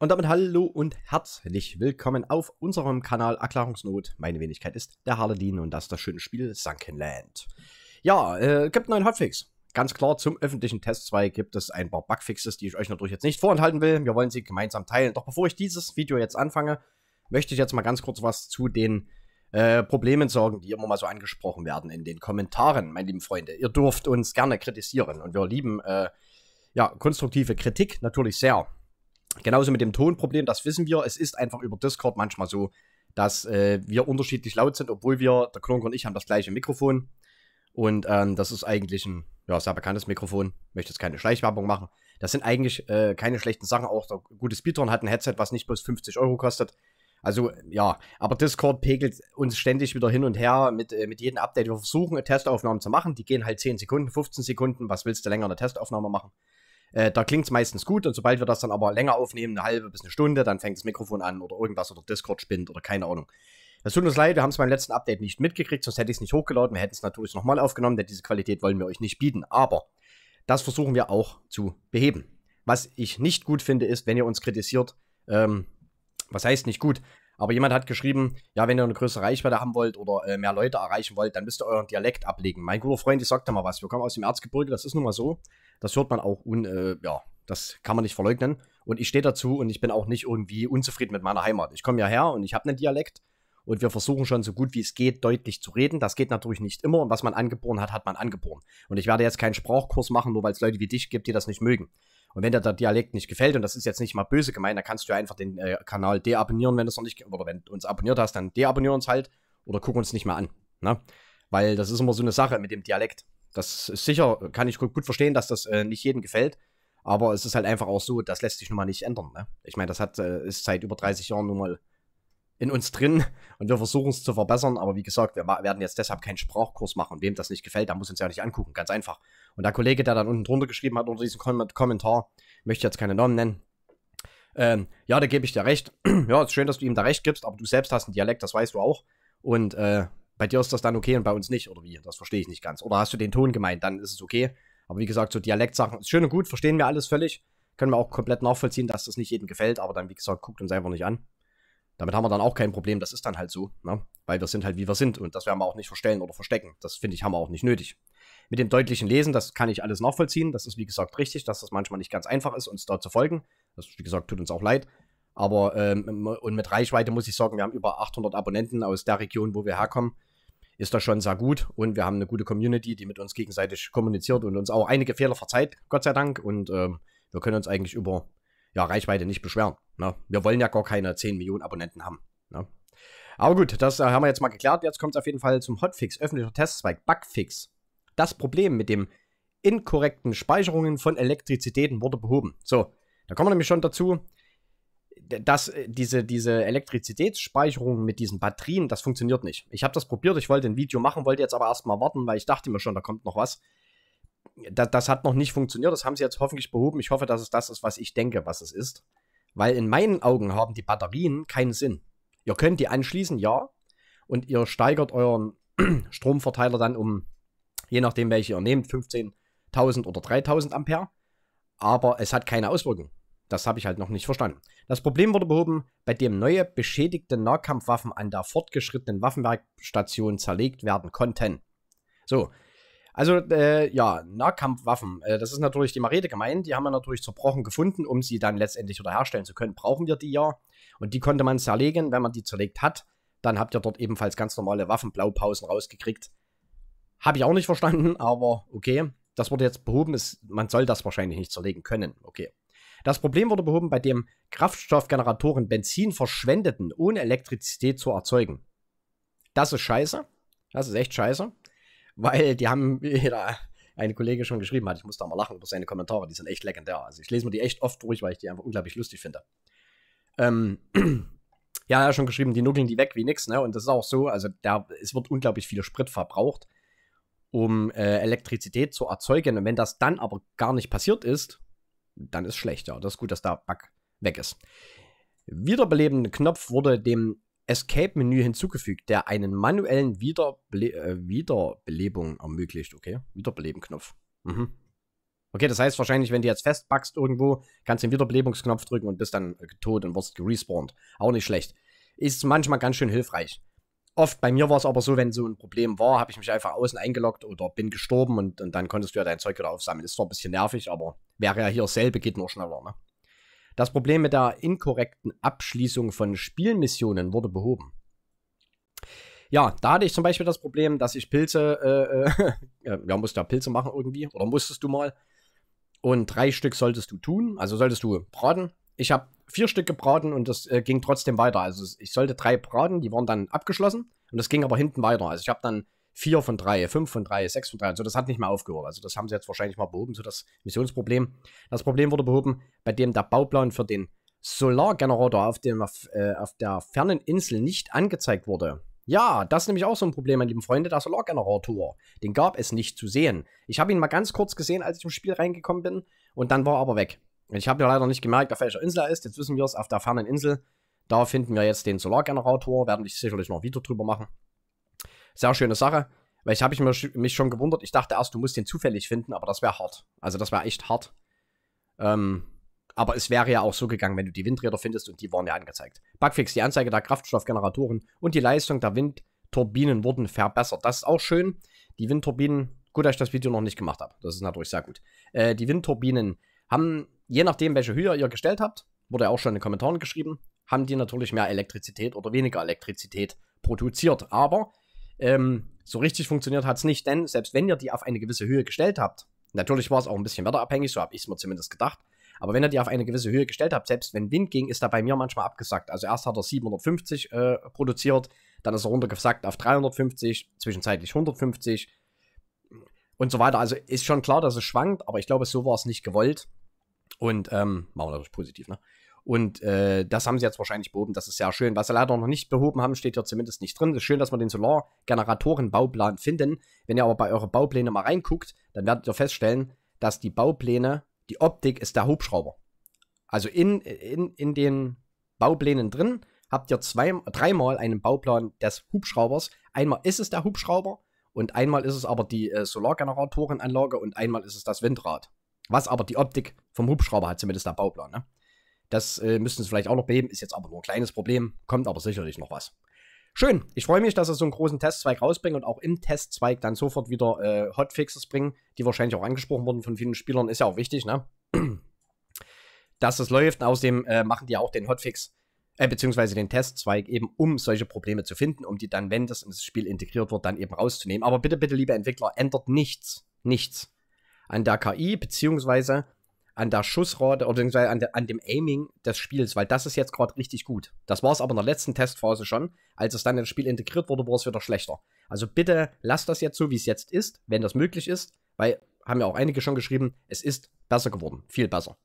Und damit hallo und herzlich willkommen auf unserem Kanal Erklärungsnot. Meine Wenigkeit ist der Harledin und das ist das schöne Spiel Sunkenland. Ja, äh, gibt einen neuen Hotfix. Ganz klar, zum öffentlichen Test 2 gibt es ein paar Bugfixes, die ich euch natürlich jetzt nicht vorenthalten will. Wir wollen sie gemeinsam teilen. Doch bevor ich dieses Video jetzt anfange, möchte ich jetzt mal ganz kurz was zu den äh, Problemen sorgen, die immer mal so angesprochen werden in den Kommentaren, meine lieben Freunde. Ihr dürft uns gerne kritisieren und wir lieben äh, ja, konstruktive Kritik natürlich sehr. Genauso mit dem Tonproblem, das wissen wir. Es ist einfach über Discord manchmal so, dass äh, wir unterschiedlich laut sind, obwohl wir, der Klonker und ich, haben das gleiche Mikrofon. Und ähm, das ist eigentlich ein ja, sehr bekanntes Mikrofon. Möchte jetzt keine Schleichwerbung machen. Das sind eigentlich äh, keine schlechten Sachen. Auch der gute Speedrun hat ein Headset, was nicht bloß 50 Euro kostet. Also ja, aber Discord pegelt uns ständig wieder hin und her mit, äh, mit jedem Update. Wir versuchen Testaufnahmen zu machen. Die gehen halt 10 Sekunden, 15 Sekunden. Was willst du länger eine Testaufnahme machen? Äh, da klingt es meistens gut und sobald wir das dann aber länger aufnehmen, eine halbe bis eine Stunde, dann fängt das Mikrofon an oder irgendwas oder Discord spinnt oder keine Ahnung. Es tut uns leid, wir haben es beim letzten Update nicht mitgekriegt, sonst hätte ich es nicht hochgeladen. Wir hätten es natürlich nochmal aufgenommen, denn diese Qualität wollen wir euch nicht bieten. Aber das versuchen wir auch zu beheben. Was ich nicht gut finde, ist, wenn ihr uns kritisiert, ähm, was heißt nicht gut, aber jemand hat geschrieben, ja, wenn ihr eine größere Reichweite haben wollt oder äh, mehr Leute erreichen wollt, dann müsst ihr euren Dialekt ablegen. Mein guter Freund, ich sagte mal was, wir kommen aus dem Erzgebirge, das ist nun mal so. Das hört man auch und äh, ja, das kann man nicht verleugnen. Und ich stehe dazu und ich bin auch nicht irgendwie unzufrieden mit meiner Heimat. Ich komme ja her und ich habe einen Dialekt und wir versuchen schon so gut wie es geht deutlich zu reden. Das geht natürlich nicht immer und was man angeboren hat, hat man angeboren. Und ich werde jetzt keinen Sprachkurs machen, nur weil es Leute wie dich gibt, die das nicht mögen. Und wenn dir der Dialekt nicht gefällt, und das ist jetzt nicht mal böse gemeint, dann kannst du einfach den äh, Kanal deabonnieren, wenn du es noch nicht, oder wenn du uns abonniert hast, dann deabonnier uns halt oder guck uns nicht mehr an. Ne? Weil das ist immer so eine Sache mit dem Dialekt. Das ist sicher, kann ich gut verstehen, dass das äh, nicht jedem gefällt. Aber es ist halt einfach auch so, das lässt sich nun mal nicht ändern. Ne? Ich meine, das hat, äh, ist seit über 30 Jahren nun mal in uns drin und wir versuchen es zu verbessern. Aber wie gesagt, wir werden jetzt deshalb keinen Sprachkurs machen. wem das nicht gefällt, der muss uns ja nicht angucken. Ganz einfach. Und der Kollege, der dann unten drunter geschrieben hat unter diesem Kom Kommentar, möchte jetzt keine Namen nennen. Ähm, ja, da gebe ich dir recht. ja, es ist schön, dass du ihm da recht gibst, aber du selbst hast einen Dialekt, das weißt du auch. Und äh, bei dir ist das dann okay und bei uns nicht, oder wie? Das verstehe ich nicht ganz. Oder hast du den Ton gemeint, dann ist es okay. Aber wie gesagt, so Dialektsachen ist schön und gut, verstehen wir alles völlig. Können wir auch komplett nachvollziehen, dass das nicht jedem gefällt, aber dann, wie gesagt, guckt uns einfach nicht an. Damit haben wir dann auch kein Problem, das ist dann halt so, ne? weil wir sind halt wie wir sind und das werden wir auch nicht verstellen oder verstecken. Das finde ich, haben wir auch nicht nötig. Mit dem deutlichen Lesen, das kann ich alles nachvollziehen. Das ist wie gesagt richtig, dass das manchmal nicht ganz einfach ist, uns da zu folgen. Das wie gesagt tut uns auch leid. Aber ähm, und mit Reichweite muss ich sagen, wir haben über 800 Abonnenten aus der Region, wo wir herkommen ist das schon sehr gut und wir haben eine gute Community, die mit uns gegenseitig kommuniziert und uns auch einige Fehler verzeiht, Gott sei Dank. Und ähm, wir können uns eigentlich über ja, Reichweite nicht beschweren. Ne? Wir wollen ja gar keine 10 Millionen Abonnenten haben. Ne? Aber gut, das äh, haben wir jetzt mal geklärt. Jetzt kommt es auf jeden Fall zum Hotfix, öffentlicher Testzweig, Bugfix. Das Problem mit den inkorrekten Speicherungen von Elektrizitäten wurde behoben. So, da kommen wir nämlich schon dazu das, äh, diese, diese Elektrizitätsspeicherung mit diesen Batterien, das funktioniert nicht. Ich habe das probiert, ich wollte ein Video machen, wollte jetzt aber erstmal warten, weil ich dachte mir schon, da kommt noch was. Das, das hat noch nicht funktioniert, das haben sie jetzt hoffentlich behoben. Ich hoffe, dass es das ist, was ich denke, was es ist. Weil in meinen Augen haben die Batterien keinen Sinn. Ihr könnt die anschließen, ja, und ihr steigert euren Stromverteiler dann um, je nachdem welche ihr nehmt, 15.000 oder 3.000 Ampere. Aber es hat keine Auswirkung. Das habe ich halt noch nicht verstanden. Das Problem wurde behoben, bei dem neue beschädigte Nahkampfwaffen an der fortgeschrittenen Waffenwerkstation zerlegt werden konnten. So, also äh, ja, Nahkampfwaffen, äh, das ist natürlich die Marede gemeint, die haben wir natürlich zerbrochen gefunden, um sie dann letztendlich wieder herstellen zu können, brauchen wir die ja. Und die konnte man zerlegen, wenn man die zerlegt hat, dann habt ihr dort ebenfalls ganz normale Waffenblaupausen rausgekriegt. Habe ich auch nicht verstanden, aber okay. Das wurde jetzt behoben, ist, man soll das wahrscheinlich nicht zerlegen können. Okay, das Problem wurde behoben, bei dem Kraftstoffgeneratoren Benzin verschwendeten, ohne Elektrizität zu erzeugen. Das ist scheiße. Das ist echt scheiße. Weil die haben, wie da eine Kollege schon geschrieben hat, ich muss da mal lachen über seine Kommentare, die sind echt legendär. Also ich lese mir die echt oft durch, weil ich die einfach unglaublich lustig finde. Ähm, ja, hat schon geschrieben, die nuckeln die weg wie nix, ne? Und das ist auch so, also da, es wird unglaublich viel Sprit verbraucht, um äh, Elektrizität zu erzeugen. Und wenn das dann aber gar nicht passiert ist, dann ist schlecht. Ja, Das ist gut, dass da Bug weg ist. Wiederbelebenden Knopf wurde dem Escape-Menü hinzugefügt, der einen manuellen Wiederble äh, Wiederbelebung ermöglicht. Okay, Wiederbeleben-Knopf. Mhm. Okay, das heißt wahrscheinlich, wenn du jetzt festbackst irgendwo, kannst du den Wiederbelebungsknopf drücken und bist dann äh, tot und wirst gespawnt. Auch nicht schlecht. Ist manchmal ganz schön hilfreich oft, bei mir war es aber so, wenn so ein Problem war, habe ich mich einfach außen eingeloggt oder bin gestorben und, und dann konntest du ja dein Zeug wieder aufsammeln. Ist zwar ein bisschen nervig, aber wäre ja hier dasselbe, geht nur schneller, ne? Das Problem mit der inkorrekten Abschließung von Spielmissionen wurde behoben. Ja, da hatte ich zum Beispiel das Problem, dass ich Pilze, äh, äh, ja, musste ja Pilze machen irgendwie, oder musstest du mal. Und drei Stück solltest du tun, also solltest du braten, ich habe vier Stück gebraten und das äh, ging trotzdem weiter. Also ich sollte drei braten, die waren dann abgeschlossen und das ging aber hinten weiter. Also ich habe dann vier von drei, fünf von drei, sechs von drei und so. Also das hat nicht mehr aufgehört. Also das haben sie jetzt wahrscheinlich mal behoben, so das Missionsproblem. Das Problem wurde behoben, bei dem der Bauplan für den Solargenerator auf, dem, auf, äh, auf der fernen Insel nicht angezeigt wurde. Ja, das ist nämlich auch so ein Problem, meine lieben Freunde, der Solargenerator. Den gab es nicht zu sehen. Ich habe ihn mal ganz kurz gesehen, als ich im Spiel reingekommen bin und dann war er aber weg. Ich habe ja leider nicht gemerkt, auf welcher Insel er ist. Jetzt wissen wir es, auf der fernen Insel. Da finden wir jetzt den Solargenerator. Werden ich sicherlich noch ein Video drüber machen. Sehr schöne Sache. Weil ich habe mich, mich schon gewundert. Ich dachte erst, du musst den zufällig finden, aber das wäre hart. Also das wäre echt hart. Ähm, aber es wäre ja auch so gegangen, wenn du die Windräder findest und die waren ja angezeigt. Bugfix, die Anzeige der Kraftstoffgeneratoren und die Leistung der Windturbinen wurden verbessert. Das ist auch schön. Die Windturbinen, gut, dass ich das Video noch nicht gemacht habe. Das ist natürlich sehr gut. Äh, die Windturbinen haben, je nachdem, welche Höhe ihr gestellt habt, wurde auch schon in den Kommentaren geschrieben, haben die natürlich mehr Elektrizität oder weniger Elektrizität produziert. Aber ähm, so richtig funktioniert hat es nicht, denn selbst wenn ihr die auf eine gewisse Höhe gestellt habt, natürlich war es auch ein bisschen wetterabhängig, so habe ich es mir zumindest gedacht, aber wenn ihr die auf eine gewisse Höhe gestellt habt, selbst wenn Wind ging, ist da bei mir manchmal abgesackt. Also erst hat er 750 äh, produziert, dann ist er runtergesackt auf 350, zwischenzeitlich 150 und so weiter. Also ist schon klar, dass es schwankt, aber ich glaube, so war es nicht gewollt. Und, ähm, machen wir das positiv, ne? Und äh, das haben sie jetzt wahrscheinlich behoben. Das ist sehr schön. Was sie leider noch nicht behoben haben, steht ja zumindest nicht drin. Es ist schön, dass wir den Solargeneratoren-Bauplan finden. Wenn ihr aber bei eure Baupläne mal reinguckt, dann werdet ihr feststellen, dass die Baupläne, die Optik ist der Hubschrauber. Also in, in, in den Bauplänen drin habt ihr zwei, dreimal einen Bauplan des Hubschraubers. Einmal ist es der Hubschrauber und einmal ist es aber die äh, Solargeneratorenanlage und einmal ist es das Windrad. Was aber die Optik vom Hubschrauber hat zumindest der Bauplan. Ne? Das äh, müssten sie vielleicht auch noch beheben, ist jetzt aber nur ein kleines Problem, kommt aber sicherlich noch was. Schön, ich freue mich, dass sie so einen großen Testzweig rausbringen und auch im Testzweig dann sofort wieder äh, Hotfixes bringen, die wahrscheinlich auch angesprochen wurden von vielen Spielern, ist ja auch wichtig, ne? dass es läuft. Außerdem äh, machen die ja auch den Hotfix, äh, beziehungsweise den Testzweig eben, um solche Probleme zu finden, um die dann, wenn das ins Spiel integriert wird, dann eben rauszunehmen. Aber bitte, bitte, liebe Entwickler, ändert nichts, nichts an der KI, beziehungsweise an der Schussrate oder an, de, an dem Aiming des Spiels, weil das ist jetzt gerade richtig gut. Das war es aber in der letzten Testphase schon. Als es dann ins Spiel integriert wurde, war es wieder schlechter. Also bitte lasst das jetzt so, wie es jetzt ist, wenn das möglich ist, weil haben ja auch einige schon geschrieben, es ist besser geworden, viel besser.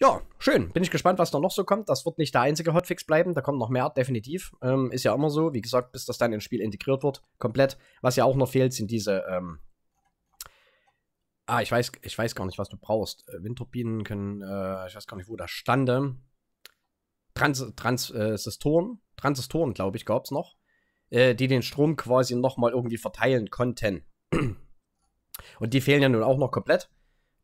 Ja, schön. Bin ich gespannt, was da noch so kommt. Das wird nicht der einzige Hotfix bleiben. Da kommt noch mehr, definitiv. Ähm, ist ja immer so. Wie gesagt, bis das dann ins Spiel integriert wird, komplett. Was ja auch noch fehlt, sind diese ähm, Ah, ich weiß, ich weiß gar nicht, was du brauchst. Äh, Windturbinen können, äh, ich weiß gar nicht, wo da stande. Trans, äh, Transistoren, Transistoren, glaube ich, gab es noch, äh, die den Strom quasi nochmal irgendwie verteilen konnten. Und die fehlen ja nun auch noch komplett.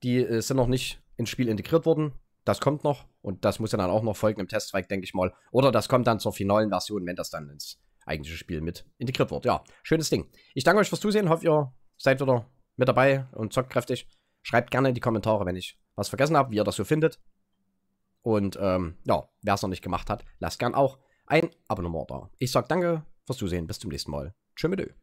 Die äh, sind noch nicht ins Spiel integriert worden. Das kommt noch und das muss ja dann auch noch folgen im Testzweig, denke ich mal. Oder das kommt dann zur finalen Version, wenn das dann ins eigentliche Spiel mit integriert wird. Ja, schönes Ding. Ich danke euch fürs Zusehen. Hoffe, ihr seid wieder mit dabei und zockt kräftig. Schreibt gerne in die Kommentare, wenn ich was vergessen habe, wie ihr das so findet. Und ähm, ja, wer es noch nicht gemacht hat, lasst gern auch ein Abonnement da. Ich sag danke fürs Zusehen, bis zum nächsten Mal. Tschö mit